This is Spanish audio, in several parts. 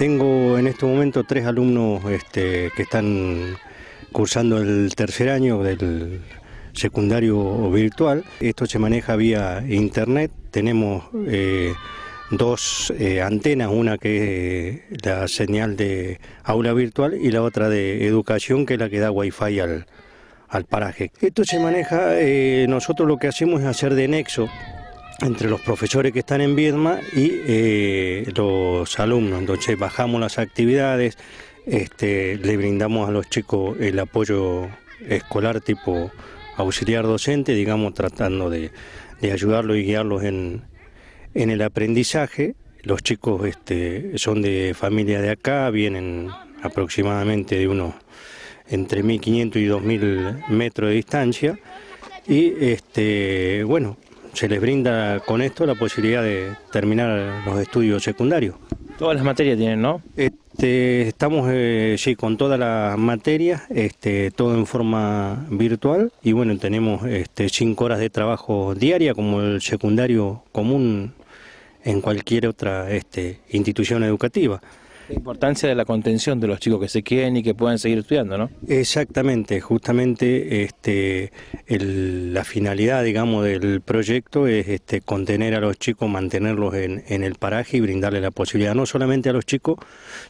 Tengo en este momento tres alumnos este, que están cursando el tercer año del secundario virtual. Esto se maneja vía internet. Tenemos eh, dos eh, antenas, una que es eh, la señal de aula virtual y la otra de educación, que es la que da wifi al, al paraje. Esto se maneja, nosotros lo que hacemos es hacer de nexo entre los profesores que están en Viedma y eh, los alumnos. Entonces bajamos las actividades, este, le brindamos a los chicos el apoyo escolar tipo auxiliar docente, digamos, tratando de, de ayudarlos y guiarlos en, en, el aprendizaje. Los chicos este, son de familia de acá, vienen aproximadamente de unos entre 1.500 y 2.000 metros de distancia. Y este, bueno, se les brinda con esto la posibilidad de terminar los estudios secundarios. Todas las materias tienen, ¿no? Este, estamos, eh, sí, con todas las materias, este, todo en forma virtual y bueno, tenemos este, cinco horas de trabajo diaria como el secundario común en cualquier otra este, institución educativa. La importancia de la contención de los chicos que se queden y que puedan seguir estudiando, ¿no? Exactamente, justamente este, la finalidad, digamos, del proyecto es este, contener a los chicos, mantenerlos en, el paraje y brindarle la posibilidad, no solamente a los chicos,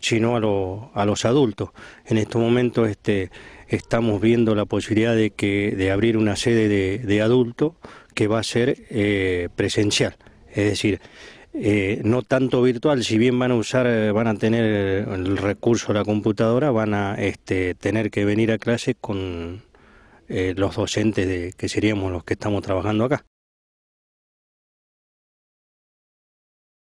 sino a, los adultos. En estos momentos este, estamos viendo la posibilidad de, que, de abrir una sede de, adultos que va a ser eh, presencial, es decir, eh, no tanto virtual, si bien van a usar, eh, van a tener eh, el recurso de la computadora, van a este, tener que venir a clase con los docentes de, que seríamos los que estamos trabajando acá.